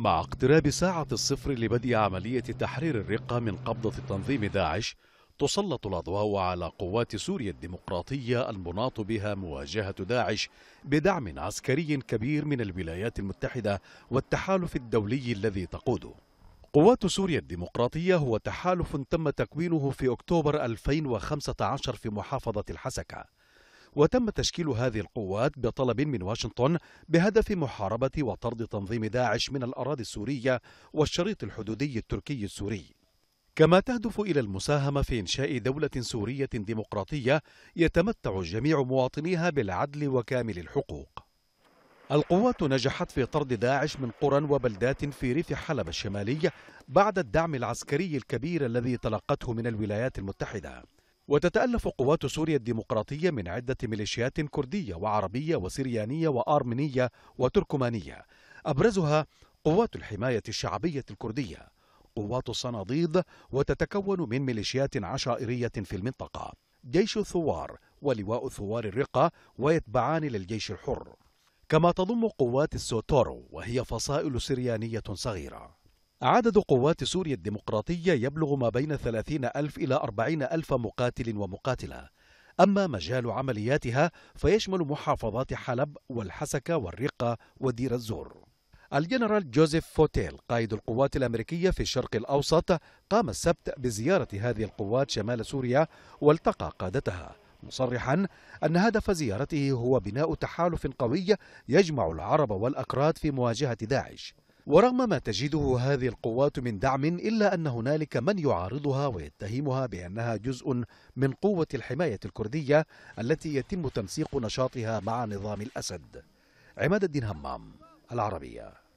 مع اقتراب ساعة الصفر لبدء عملية تحرير الرقة من قبضة تنظيم داعش تسلط الأضواء على قوات سوريا الديمقراطية المناط بها مواجهة داعش بدعم عسكري كبير من الولايات المتحدة والتحالف الدولي الذي تقوده قوات سوريا الديمقراطية هو تحالف تم تكوينه في أكتوبر 2015 في محافظة الحسكة وتم تشكيل هذه القوات بطلب من واشنطن بهدف محاربة وطرد تنظيم داعش من الأراضي السورية والشريط الحدودي التركي السوري كما تهدف إلى المساهمة في إنشاء دولة سورية ديمقراطية يتمتع جميع مواطنيها بالعدل وكامل الحقوق القوات نجحت في طرد داعش من قرى وبلدات في ريف حلب الشمالي بعد الدعم العسكري الكبير الذي تلقته من الولايات المتحدة وتتألف قوات سوريا الديمقراطية من عدة ميليشيات كردية وعربية وسريانية وأرمينية وتركمانية أبرزها قوات الحماية الشعبية الكردية قوات الصناديد وتتكون من ميليشيات عشائرية في المنطقة جيش الثوار ولواء الثوار الرقة ويتبعان للجيش الحر كما تضم قوات السوتورو وهي فصائل سريانية صغيرة عدد قوات سوريا الديمقراطية يبلغ ما بين 30 ألف إلى 40 ألف مقاتل ومقاتلة أما مجال عملياتها فيشمل محافظات حلب والحسكة والرقة ودير الزور الجنرال جوزيف فوتيل قائد القوات الأمريكية في الشرق الأوسط قام السبت بزيارة هذه القوات شمال سوريا والتقى قادتها مصرحا أن هدف زيارته هو بناء تحالف قوي يجمع العرب والأكراد في مواجهة داعش ورغم ما تجده هذه القوات من دعم إلا أن هنالك من يعارضها ويتهمها بأنها جزء من قوة الحماية الكردية التي يتم تنسيق نشاطها مع نظام الأسد عماد الدين همام العربية